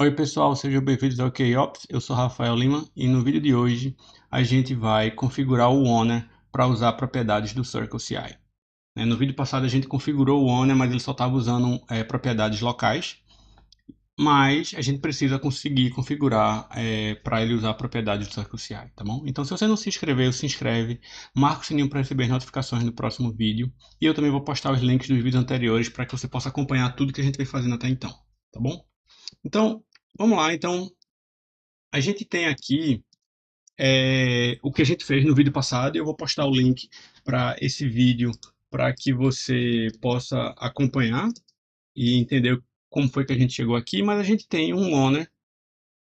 Oi pessoal, sejam bem-vindos ao KOps, eu sou Rafael Lima e no vídeo de hoje a gente vai configurar o Owner para usar propriedades do CircleCI. Né, no vídeo passado a gente configurou o Owner, mas ele só estava usando é, propriedades locais, mas a gente precisa conseguir configurar é, para ele usar propriedades do CircleCI, tá bom? Então se você não se inscreveu, se inscreve, marca o sininho para receber as notificações do próximo vídeo e eu também vou postar os links dos vídeos anteriores para que você possa acompanhar tudo que a gente vem fazendo até então, tá bom? Então, Vamos lá, então. A gente tem aqui é, o que a gente fez no vídeo passado. Eu vou postar o link para esse vídeo para que você possa acompanhar e entender como foi que a gente chegou aqui. Mas a gente tem um owner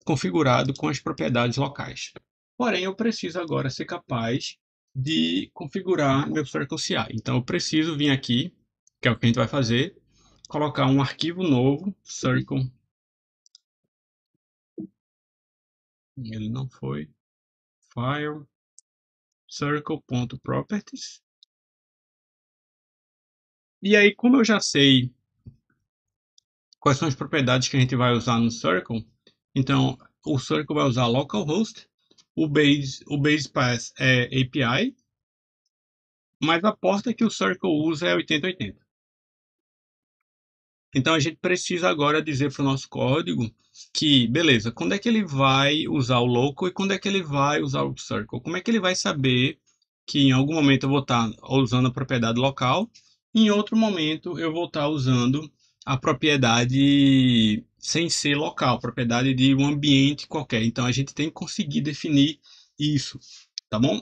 configurado com as propriedades locais. Porém, eu preciso agora ser capaz de configurar meu CircleCI. Então, eu preciso vir aqui, que é o que a gente vai fazer, colocar um arquivo novo, Circle ele não foi. File, circle.properties. E aí, como eu já sei quais são as propriedades que a gente vai usar no circle, então o circle vai usar localhost, o base, o base pass é API, mas a porta que o circle usa é 8080. Então a gente precisa agora dizer para o nosso código que, beleza, quando é que ele vai usar o local e quando é que ele vai usar o circle? Como é que ele vai saber que em algum momento eu vou estar tá usando a propriedade local e em outro momento eu vou estar tá usando a propriedade sem ser local, propriedade de um ambiente qualquer. Então a gente tem que conseguir definir isso, tá bom?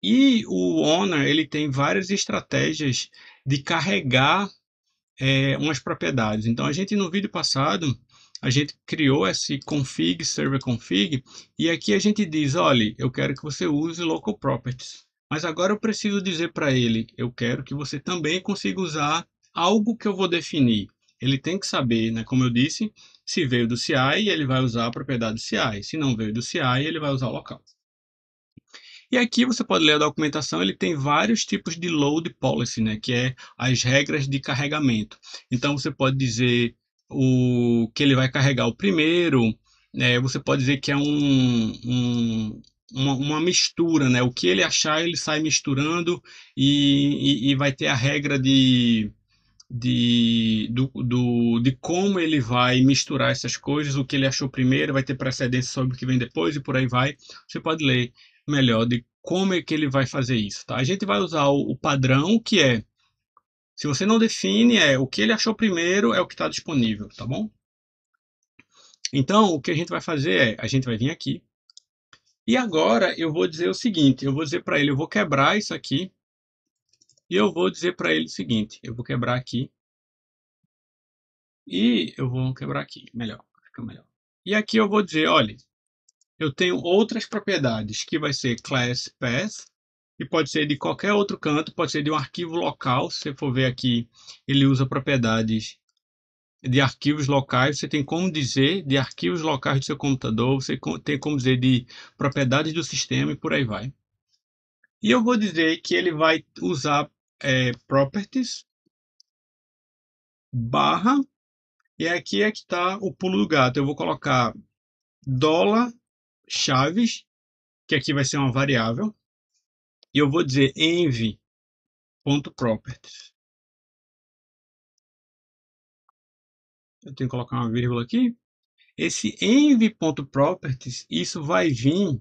E o owner ele tem várias estratégias de carregar é, umas propriedades. Então, a gente no vídeo passado, a gente criou esse config, server config, e aqui a gente diz, olha, eu quero que você use local properties. Mas agora eu preciso dizer para ele, eu quero que você também consiga usar algo que eu vou definir. Ele tem que saber, né, como eu disse, se veio do CI, ele vai usar a propriedade do CI. Se não veio do CI, ele vai usar o local. E aqui você pode ler a documentação, ele tem vários tipos de load policy, né, que é as regras de carregamento. Então você pode dizer o que ele vai carregar o primeiro, né, você pode dizer que é um, um uma, uma, mistura, né? O que ele achar, ele sai misturando e, e, e vai ter a regra de, de, do, do, de como ele vai misturar essas coisas, o que ele achou primeiro, vai ter precedência sobre o que vem depois e por aí vai. Você pode ler melhor de como é que ele vai fazer isso. Tá? A gente vai usar o, padrão que é, se você não define, é o que ele achou primeiro é o que está disponível, tá bom? Então, o que a gente vai fazer é, a gente vai vir aqui, e agora eu vou dizer o seguinte, eu vou dizer para ele, eu vou quebrar isso aqui, e eu vou dizer para ele o seguinte, eu vou quebrar aqui, e eu vou quebrar aqui, melhor, fica melhor. E aqui eu vou dizer, olha, eu tenho outras propriedades, que vai ser class path, e pode ser de qualquer outro canto, pode ser de um arquivo local. Se você for ver aqui, ele usa propriedades de arquivos locais. Você tem como dizer de arquivos locais do seu computador, você tem como dizer de propriedades do sistema e por aí vai. E eu vou dizer que ele vai usar é, properties barra e aqui é que está o pulo do gato. Eu vou colocar dólar chaves, que aqui vai ser uma variável, e eu vou dizer env.properties. Eu tenho que colocar uma vírgula aqui. Esse env.properties, isso vai vir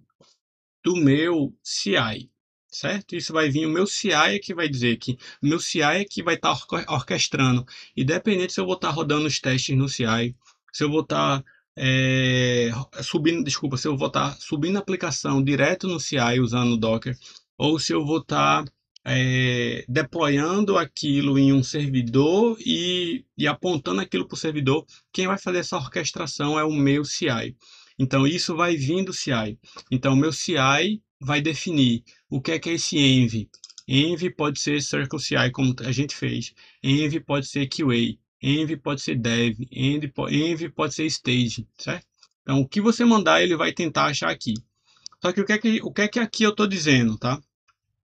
do meu CI, certo? Isso vai vir o meu CI é que vai dizer que o meu CI é que vai tá estar orquestrando, independente se eu vou estar tá rodando os testes no CI, se eu vou estar tá é, subindo, desculpa, se eu vou estar subindo a aplicação direto no CI usando o Docker, ou se eu vou estar é, deployando aquilo em um servidor e, e apontando aquilo para o servidor, quem vai fazer essa orquestração é o meu CI. Então, isso vai vir do CI. Então, o meu CI vai definir o que é que é esse env. Env pode ser CircleCI, CI, como a gente fez. Env pode ser QA env pode ser dev, env, env pode ser stage, certo? Então, o que você mandar, ele vai tentar achar aqui. Só que o que é que, o que, é que aqui eu estou dizendo, tá?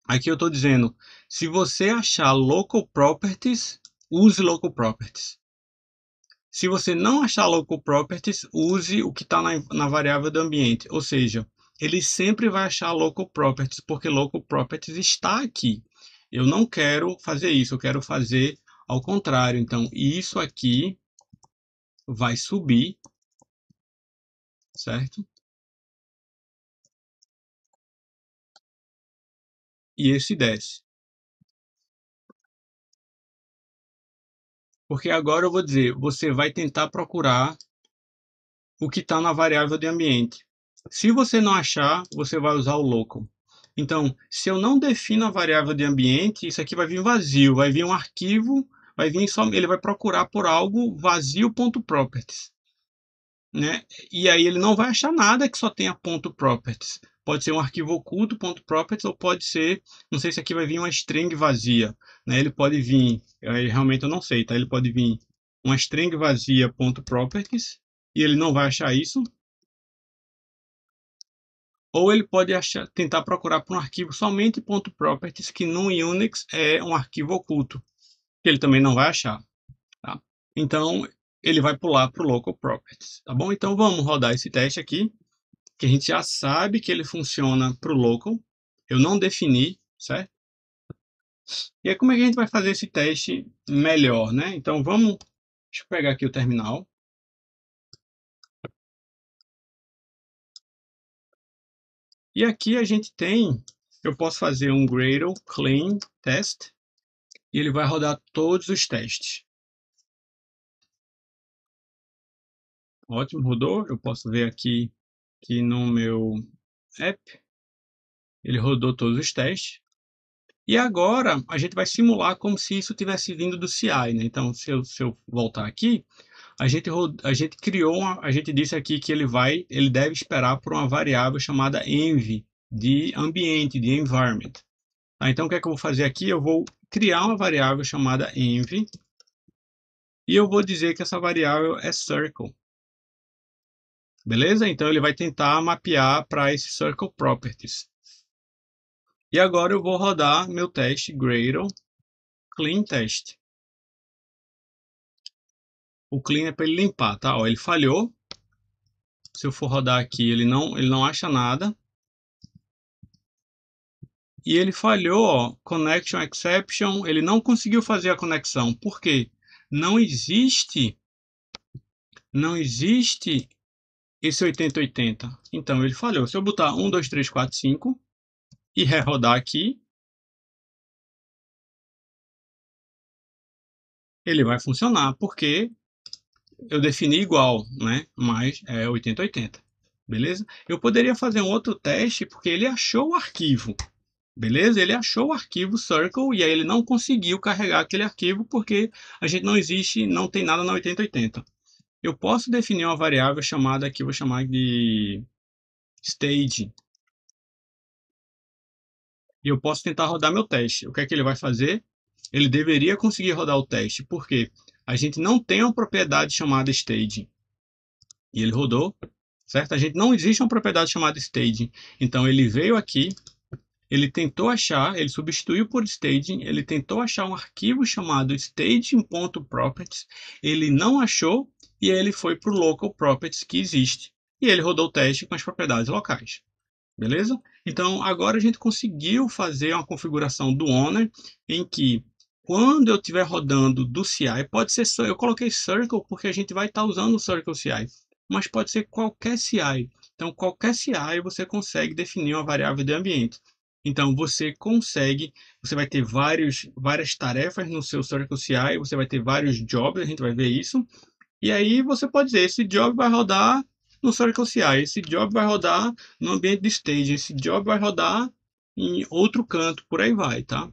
Aqui eu estou dizendo, se você achar local properties, use local properties. Se você não achar local properties, use o que está na, na variável do ambiente. Ou seja, ele sempre vai achar local properties, porque local properties está aqui. Eu não quero fazer isso, eu quero fazer ao contrário. Então, isso aqui vai subir, certo? E esse desce. Porque agora eu vou dizer, você vai tentar procurar o que está na variável de ambiente. Se você não achar, você vai usar o local. Então, se eu não defino a variável de ambiente, isso aqui vai vir vazio, vai vir um arquivo vai vir só, ele vai procurar por algo vazio ponto properties, né? E aí ele não vai achar nada que só tenha ponto properties. Pode ser um arquivo oculto ponto properties ou pode ser, não sei se aqui vai vir uma string vazia, né? Ele pode vir, aí realmente eu não sei, tá? Ele pode vir uma string vazia ponto properties e ele não vai achar isso. Ou ele pode achar, tentar procurar por um arquivo somente ponto properties que no Unix é um arquivo oculto que ele também não vai achar. Tá? Então, ele vai pular para o local properties, tá bom? Então, vamos rodar esse teste aqui, que a gente já sabe que ele funciona para o local. Eu não defini, certo? E aí, como é que a gente vai fazer esse teste melhor, né? Então, vamos... Deixa eu pegar aqui o terminal. E aqui a gente tem... Eu posso fazer um Gradle Clean Test e ele vai rodar todos os testes. Ótimo, rodou. Eu posso ver aqui que no meu app ele rodou todos os testes. E agora a gente vai simular como se isso tivesse vindo do CI, né? Então, se eu, se eu voltar aqui, a gente, a gente criou, uma, a gente disse aqui que ele vai, ele deve esperar por uma variável chamada env de ambiente, de environment. Ah, então, o que é que eu vou fazer aqui? Eu vou criar uma variável chamada env e eu vou dizer que essa variável é circle. Beleza? Então, ele vai tentar mapear para esse circle properties. E agora eu vou rodar meu teste Gradle clean test. O clean é para ele limpar, tá? Ó, ele falhou. Se eu for rodar aqui, ele não, ele não acha nada e ele falhou, ó, connection exception, ele não conseguiu fazer a conexão. Por quê? Não existe não existe esse 8080. Então ele falhou. Se eu botar 1 2 3 4 5 e rerodar aqui, ele vai funcionar, porque eu defini igual, né? Mas é 8080. Beleza? Eu poderia fazer um outro teste porque ele achou o arquivo. Beleza? Ele achou o arquivo Circle e aí ele não conseguiu carregar aquele arquivo porque a gente não existe, não tem nada na 8080. Eu posso definir uma variável chamada aqui, vou chamar de stage. E eu posso tentar rodar meu teste. O que é que ele vai fazer? Ele deveria conseguir rodar o teste, porque a gente não tem uma propriedade chamada stage. E ele rodou, certo? A gente não existe uma propriedade chamada stage. Então ele veio aqui, ele tentou achar, ele substituiu por staging, ele tentou achar um arquivo chamado staging.properties, ele não achou e ele foi para o local properties que existe. E ele rodou o teste com as propriedades locais. Beleza? Então, agora a gente conseguiu fazer uma configuração do owner em que quando eu estiver rodando do CI, pode ser, eu coloquei Circle porque a gente vai estar tá usando o Circle CI, mas pode ser qualquer CI. Então, qualquer CI você consegue definir uma variável de ambiente. Então você consegue, você vai ter vários, várias tarefas no seu Circle CI, você vai ter vários jobs, a gente vai ver isso. E aí você pode dizer, esse job vai rodar no Circle CI, esse job vai rodar no ambiente de stage, esse job vai rodar em outro canto, por aí vai, tá?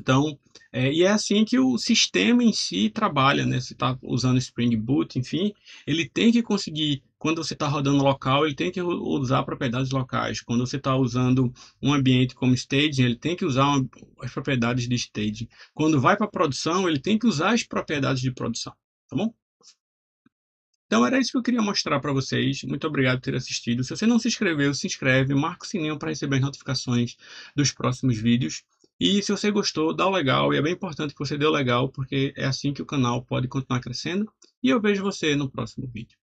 Então, é, e é assim que o sistema em si trabalha, né? Você está usando Spring Boot, enfim, ele tem que conseguir, quando você está rodando local, ele tem que usar propriedades locais. Quando você está usando um ambiente como staging, ele tem que usar uma, as propriedades de staging. Quando vai para produção, ele tem que usar as propriedades de produção, tá bom? Então era isso que eu queria mostrar para vocês. Muito obrigado por ter assistido. Se você não se inscreveu, se inscreve, marca o sininho para receber as notificações dos próximos vídeos. E se você gostou, dá o legal, e é bem importante que você dê o legal, porque é assim que o canal pode continuar crescendo. E eu vejo você no próximo vídeo.